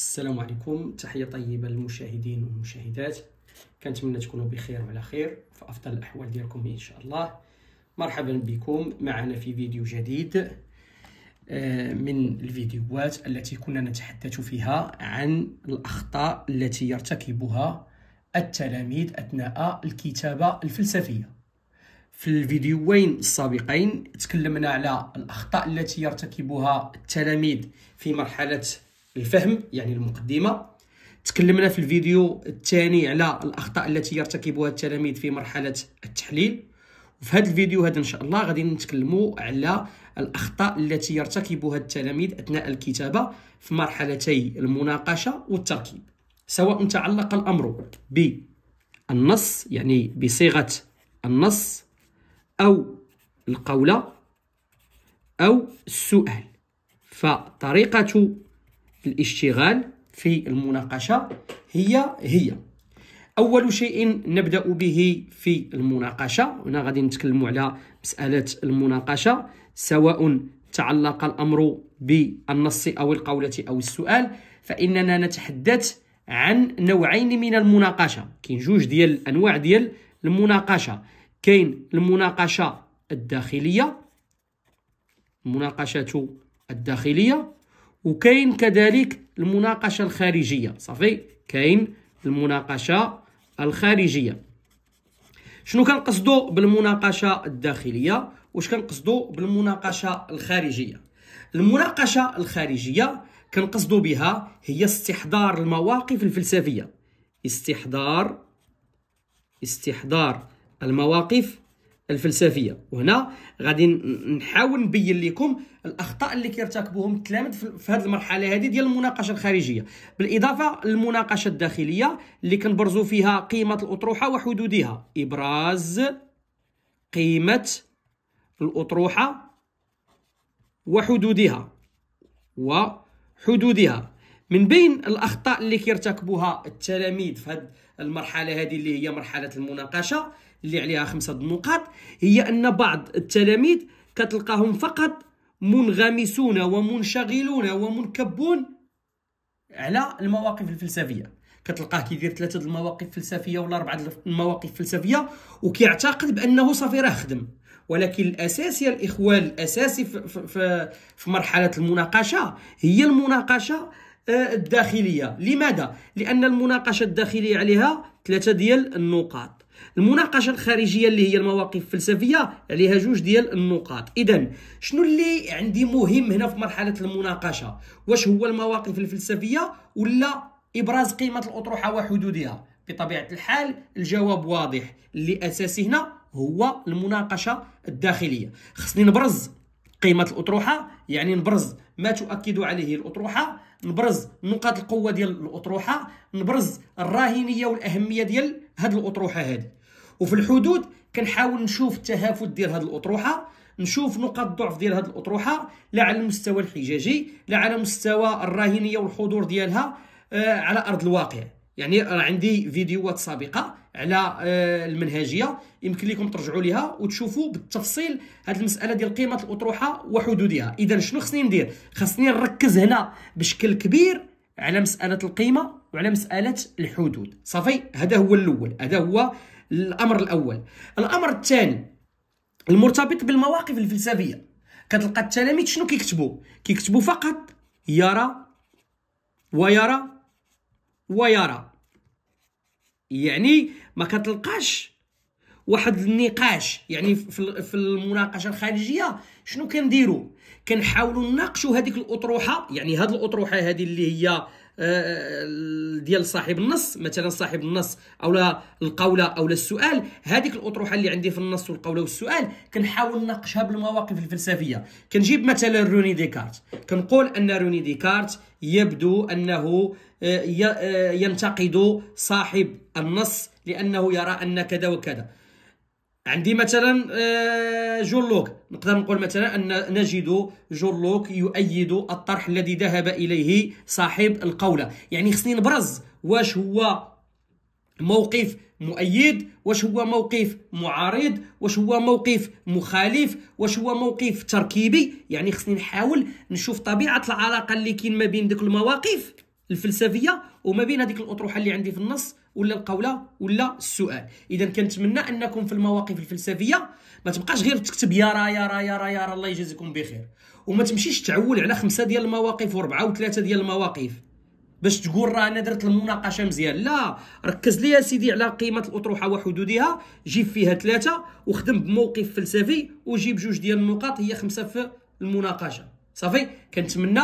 السلام عليكم تحية طيبة للمشاهدين والمشاهدات كنتمنى تكونوا بخير وعلى خير في أفضل الأحوال ديالكم إن شاء الله مرحبا بكم معنا في فيديو جديد آه، من الفيديوهات التي كنا نتحدث فيها عن الأخطاء التي يرتكبها التلاميذ أثناء الكتابة الفلسفية في الفيديوين السابقين تكلمنا على الأخطاء التي يرتكبها التلاميذ في مرحلة الفهم يعني المقدمه تكلمنا في الفيديو الثاني على الاخطاء التي يرتكبها التلاميذ في مرحله التحليل وفي هذا الفيديو هذا ان شاء الله غادي نتكلموا على الاخطاء التي يرتكبها التلاميذ اثناء الكتابه في مرحلتي المناقشه والتركيب سواء تعلق الامر بالنص يعني بصيغه النص او القوله او السؤال فطريقه الاشتغال في المناقشة هي هي أول شيء نبدأ به في المناقشة هنا غادي نتكلم على مسألة المناقشة سواء تعلق الأمر بالنص أو القولة أو السؤال فإننا نتحدث عن نوعين من المناقشة كاين جوج ديال الأنواع ديال المناقشة كاين المناقشة الداخلية المناقشة الداخلية وكاين كذلك المناقشه الخارجيه صافي كاين المناقشه الخارجيه شنو كنقصدو بالمناقشه الداخليه واش كنقصدو بالمناقشه الخارجيه المناقشه الخارجيه كنقصدو بها هي استحضار المواقف الفلسفيه استحضار استحضار المواقف الفلسفيه وهنا غادي نحاول نبين لكم الاخطاء اللي كيرتكبوهم التلاميذ في هذه المرحله هذه ديال المناقشه الخارجيه بالاضافه للمناقشه الداخليه اللي كنبرزوا فيها قيمه الاطروحه وحدودها ابراز قيمه الاطروحه وحدودها وحدودها من بين الاخطاء اللي كيرتكبوها التلاميذ في هذه المرحله هذه اللي هي مرحله المناقشه اللي عليها خمسه النقاط هي ان بعض التلاميذ كتلقاهم فقط منغمسون ومنشغلون ومنكبون على المواقف الفلسفيه كتلقاه كيدير ثلاثه المواقف الفلسفيه ولا اربعه المواقف الفلسفيه وكيعتقد بانه صافي راه خدم ولكن الاساس يا الاخوان الاساسي في, في, في مرحله المناقشه هي المناقشه آه، الداخليه لماذا لان المناقشه الداخليه عليها ثلاثه ديال النقاط المناقشه الخارجيه اللي هي المواقف الفلسفيه عليها جوج ديال النقاط اذا شنو اللي عندي مهم هنا في مرحله المناقشه واش هو المواقف الفلسفيه ولا ابراز قيمه الاطروحه وحدودها بطبيعه الحال الجواب واضح اللي اساسي هنا هو المناقشه الداخليه خصني نبرز قيمه الاطروحه يعني نبرز ما تؤكد عليه الاطروحه نبرز نقاط القوه ديال الاطروحه نبرز الراهنيه والاهميه ديال هاد الاطروحه هذه وفي الحدود كنحاول نشوف التهافت ديال هاد الاطروحه نشوف نقاط الضعف ديال هاد الاطروحه لا على المستوى الحجاجي لا على مستوى الراهنيه والحضور ديالها آه، على ارض الواقع يعني راه عندي فيديوهات سابقه على آه، المنهجيه يمكن لكم ترجعوا لها وتشوفوا بالتفصيل هذه المساله ديال قيمه الاطروحه وحدودها اذا شنو خصني ندير خصني نركز هنا بشكل كبير على مساله القيمه وعلى مساله الحدود صافي هذا هو الاول هذا هو الامر الاول الامر الثاني المرتبط بالمواقف الفلسفيه كتلقى التلاميذ شنو كيكتبوا كيكتبوا فقط يرى ويرى ويرى يعني ما كتلقاش واحد النقاش يعني في المناقشه الخارجيه شنو كنديروا كنحاولوا نناقشوا هذيك الاطروحه يعني هذه الاطروحه هذه اللي هي آه، آه، ديال صاحب النص مثلا صاحب النص لا القوله لا السؤال هذيك الاطروحه اللي عندي في النص والقوله والسؤال كنحاول نناقشها بالمواقف الفلسفيه كنجيب مثلا روني ديكارت كنقول ان روني ديكارت يبدو انه آه، ينتقد صاحب النص لانه يرى ان كذا وكذا عندي مثلا آه، جورلوك نقدر نقول مثلا ان نجد جورلوك يؤيد الطرح الذي ذهب اليه صاحب القوله يعني خصني نبرز واش هو موقف مؤيد واش هو موقف معارض واش هو موقف مخالف واش هو موقف تركيبي يعني خصني نحاول نشوف طبيعه العلاقه اللي كاين ما بين ديك المواقف الفلسفيه وما بين هذيك الاطروحه اللي عندي في النص ولا القوله ولا السؤال اذا كنتمنى انكم في المواقف الفلسفيه ما تبقاش غير تكتب يا را يا را يا را يا را الله يجازيكم بخير وما تمشيش تعول على خمسه ديال المواقف وربعه وثلاثه ديال المواقف باش تقول راه انا درت المناقشه مزيان لا ركز لي يا سيدي على قيمه الاطروحه وحدودها جيب فيها ثلاثه وخدم بموقف فلسفي وجيب جوج ديال النقاط هي خمسه في المناقشه صافي كنتمنى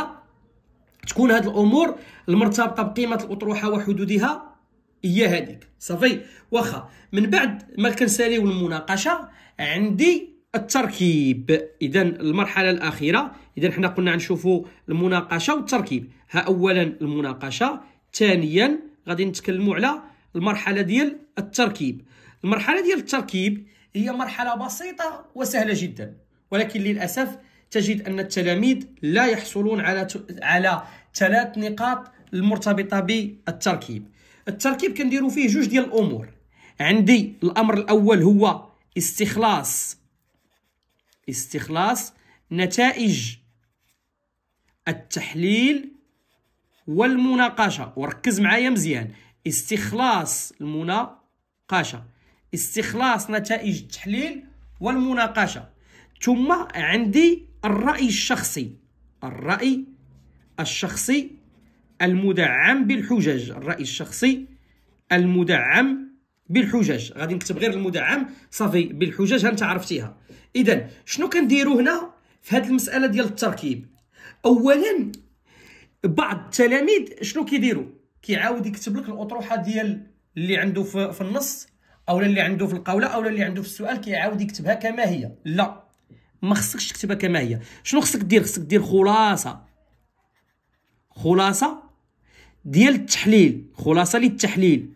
تكون هذه الامور المرتبطه بقيمه الاطروحه وحدودها هي هذيك صافي واخا من بعد ما كنساليو المناقشه عندي التركيب اذا المرحله الاخيره اذا حنا قلنا نشوفوا المناقشه والتركيب ها اولا المناقشه ثانيا غادي نتكلموا على المرحله ديال التركيب المرحله ديال التركيب هي مرحله بسيطه وسهله جدا ولكن للاسف تجد ان التلاميذ لا يحصلون على على ثلاث نقاط المرتبطه بالتركيب التركيب كنديروا فيه جوج ديال الامور عندي الامر الاول هو استخلاص استخلاص نتائج التحليل والمناقشه وركز معايا مزيان استخلاص المناقشه استخلاص نتائج التحليل والمناقشه ثم عندي الراي الشخصي الراي الشخصي المدعم بالحجج الرأي الشخصي المدعم بالحجج غادي نكتب غير المدعم صافي بالحجج انت عرفتيها اذا شنو كنديروا هنا في هذه المساله ديال التركيب اولا بعض التلاميذ شنو كيديروا كيعاود يكتب لك الاطروحه ديال اللي عنده في النص اولا اللي عنده في القوله اولا اللي عنده في السؤال كيعاود يكتبها كما هي لا ما خصكش تكتبها كما هي شنو خصك دير خصك دير خلاصه خلاصه ديال التحليل خلاصه للتحليل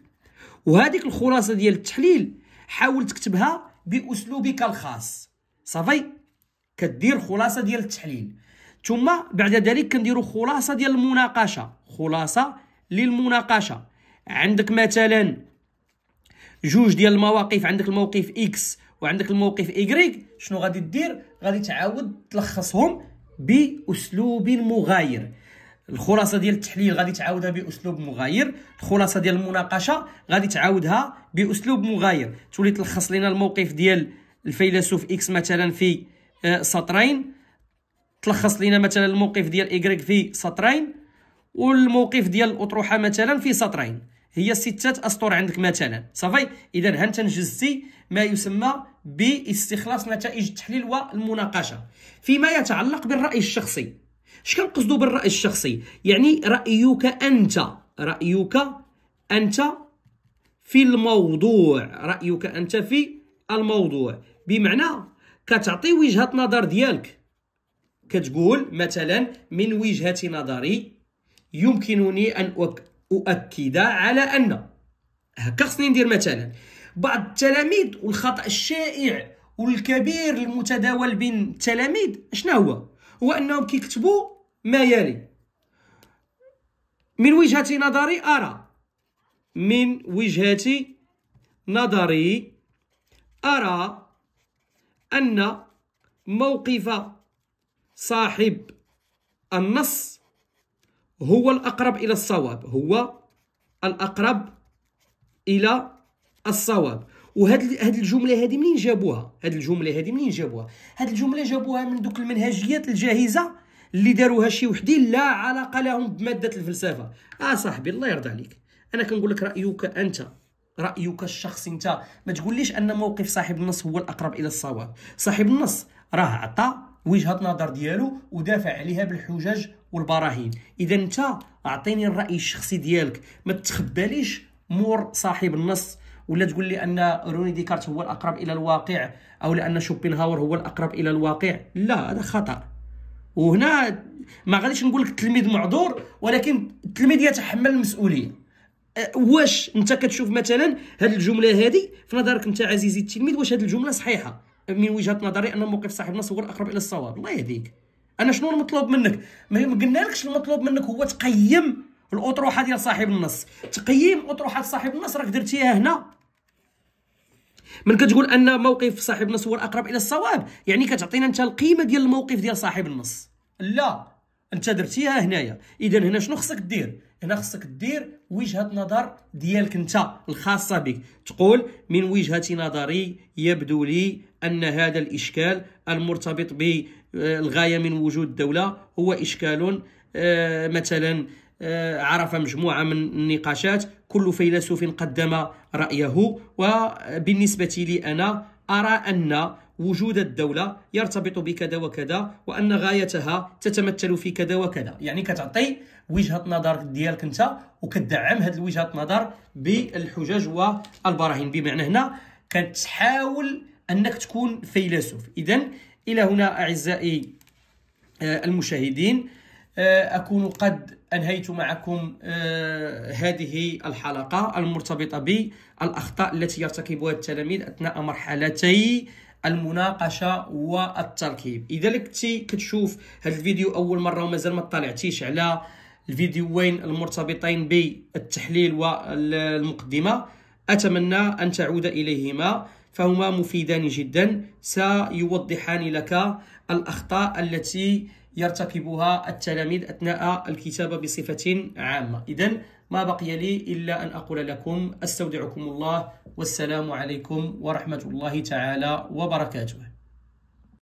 وهذيك الخلاصه ديال التحليل حاول تكتبها باسلوبك الخاص صافي كدير خلاصه ديال التحليل ثم بعد ذلك كنديروا خلاصه ديال المناقشه خلاصه للمناقشه عندك مثلا جوج ديال المواقف عندك الموقف اكس وعندك الموقف ايغريك شنو غادي دير غادي تعاود تلخصهم باسلوب مغاير الخلاصه ديال التحليل غادي تعاودها باسلوب مغاير الخلاصه ديال المناقشه غادي تعاودها باسلوب مغاير تولي تلخص لنا الموقف ديال الفيلسوف اكس مثلا في آه، سطرين تلخص لنا مثلا الموقف ديال ايغريك في سطرين والموقف ديال الاطروحه مثلا في سطرين هي ستة اسطر عندك مثلا صافي اذا انت نجزتي ما يسمى باستخلاص نتائج التحليل والمناقشه فيما يتعلق بالراي الشخصي اش كنقصدو بالراي الشخصي يعني رايك انت رايك انت في الموضوع رايك انت في الموضوع بمعنى كتعطي وجهه نظر ديالك كتقول مثلا من وجهه نظري يمكنني ان اؤكد على ان هكا خصني ندير مثلا بعض التلاميذ والخطا الشائع والكبير المتداول بين التلاميذ شنو هو هو انهم كيكتبوا ما يلي من وجهة نظري أرى من وجهة نظري أرى أن موقف صاحب النص هو الأقرب إلى الصواب هو الأقرب إلى الصواب وهاد هاد الجمله هادي منين جابوها هاد الجمله هادي منين جابوها هاد الجمله جابوها من دوك المنهجيات الجاهزه اللي داروها شي وحدين لا علاقه لهم بماده الفلسفه اه صاحبي الله يرضى عليك انا كنقول لك رايك انت رايك الشخصي انت ما تقوليش ان موقف صاحب النص هو الاقرب الى الصواب صاحب النص راه عطى وجهه نظر ديالو ودافع عليها بالحجج والبراهين اذا انت اعطيني الراي الشخصي ديالك ما تخباليش مور صاحب النص ولا تقول لي ان روني ديكارت هو الاقرب الى الواقع او لان شوبنهاور هو الاقرب الى الواقع لا هذا خطا وهنا ما غاديش نقول لك التلميذ معذور ولكن التلميذ يتحمل المسؤوليه أه، واش انت كتشوف مثلا هاد الجمله هذه في نظرك انت عزيزي التلميذ واش هاد الجمله صحيحه من وجهه نظري ان موقف صاحبنا هو الاقرب الى الصواب الله يهديك انا شنو المطلوب منك ما قلنا لكش المطلوب منك هو تقيم الاطروحه ديال صاحب النص تقييم اطروحه صاحب النص راك درتيها هنا من كتقول ان موقف صاحب النص هو الاقرب الى الصواب يعني كتعطينا انت القيمه ديال الموقف ديال صاحب النص لا انت درتيها هنايا اذا هنا شنو خصك دير هنا خصك دير وجهه نظر ديالك انت الخاصه بك تقول من وجهه نظري يبدو لي ان هذا الاشكال المرتبط بالغايه آه، من وجود الدوله هو اشكال آه، مثلا آه، عرف مجموعة من النقاشات كل فيلسوف قدم رأيه وبالنسبة لي أنا أرى أن وجود الدولة يرتبط بكذا وكذا وأن غايتها تتمثل في كذا وكذا يعني كتعطي وجهة نظر ديالك أنت وكتدعم هذه الوجهة نظر بالحجج والبراهين بمعنى هنا كتحاول أنك تكون فيلسوف إذا إلى هنا أعزائي آه، المشاهدين آه، أكون قد أنهيت معكم آه، هذه الحلقة المرتبطة بالأخطاء التي يرتكبها التلاميذ أثناء مرحلتي المناقشه والتركيب اذا كنتي كتشوف هذا الفيديو اول مره ومازال ما اطلعتيش على الفيديوين المرتبطين بالتحليل والمقدمه اتمنى ان تعود اليهما فهما مفيدان جدا سيوضحان لك الاخطاء التي يرتكبها التلاميذ أثناء الكتابة بصفة عامة إذا ما بقي لي إلا أن أقول لكم استودعكم الله والسلام عليكم ورحمة الله تعالى وبركاته